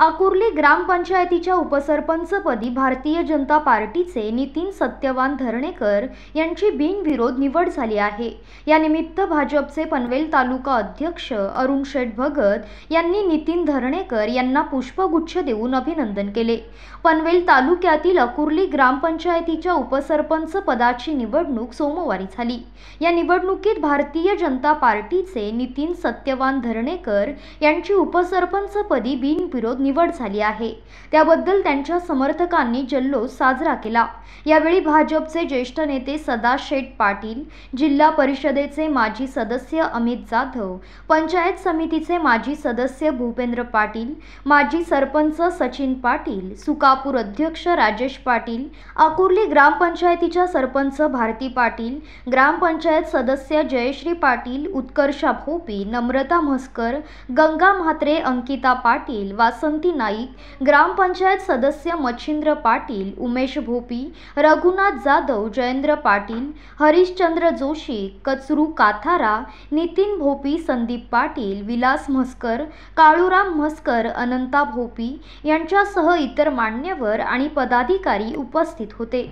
आकुर्ली ग्रामपंचायतीच्या उपसरपंचपदी भारतीय जनता पार्टीचे नितीन सत्यवान धरणेकर यांची बिनविरोध निवड झाली आहे यानिमित्त भाजपचे पनवेल तालुका अध्यक्ष अरुण शेठ भगत यांनी नितीन धरणेकर यांना पुष्पगुच्छ देऊन अभिनंदन केले पनवेल तालुक्यातील अकुर्ली ग्रामपंचायतीच्या उपसरपंच पदाची निवडणूक सोमवारी झाली या निवडणुकीत भारतीय जनता पार्टीचे नितीन सत्यवान धरणेकर यांची उपसरपंचपदी बिनविरोध निवड झाली आहे त्याबद्दल त्यांच्या समर्थकांनी जल्लोष साजरा केला यावेळी भाजपचे ज्येष्ठ नेते सदाशेठ पाटील जिल्हा परिषदेचे माजी सदस्य अमित जाधव पंचायत समितीचे माजी सदस्य भूपेंद्र पाटील माजी सरपंच सचिन पाटील सुकापूर अध्यक्ष राजेश पाटील आकुर्ली ग्रामपंचायतीच्या सरपंच भारती पाटील ग्रामपंचायत सदस्य जयश्री पाटील उत्कर्षा भोपी नम्रता म्हस्कर गंगा म्हात्रे अंकिता पाटील वासन वसंती नाईक ग्रामपंचायत सदस्य मच्छिंद्र पाटील उमेश भोपी रघुनाथ जाधव जयेंद्र पाटील हरिश्चंद्र जोशी कचरू काथारा नितीन भोपी संदीप पाटील विलास म्हस्कर काळूराम म्हस्कर अनंता भोपी यांच्यासह इतर मान्यवर आणि पदाधिकारी उपस्थित होते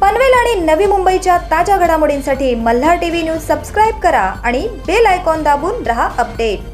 पनवेल आणि नवी मुंबईच्या ताज्या घडामोडींसाठी मल्हार टीव्ही न्यूज सबस्क्राईब करा आणि बेल आयकॉन दाबून रहा अपडेट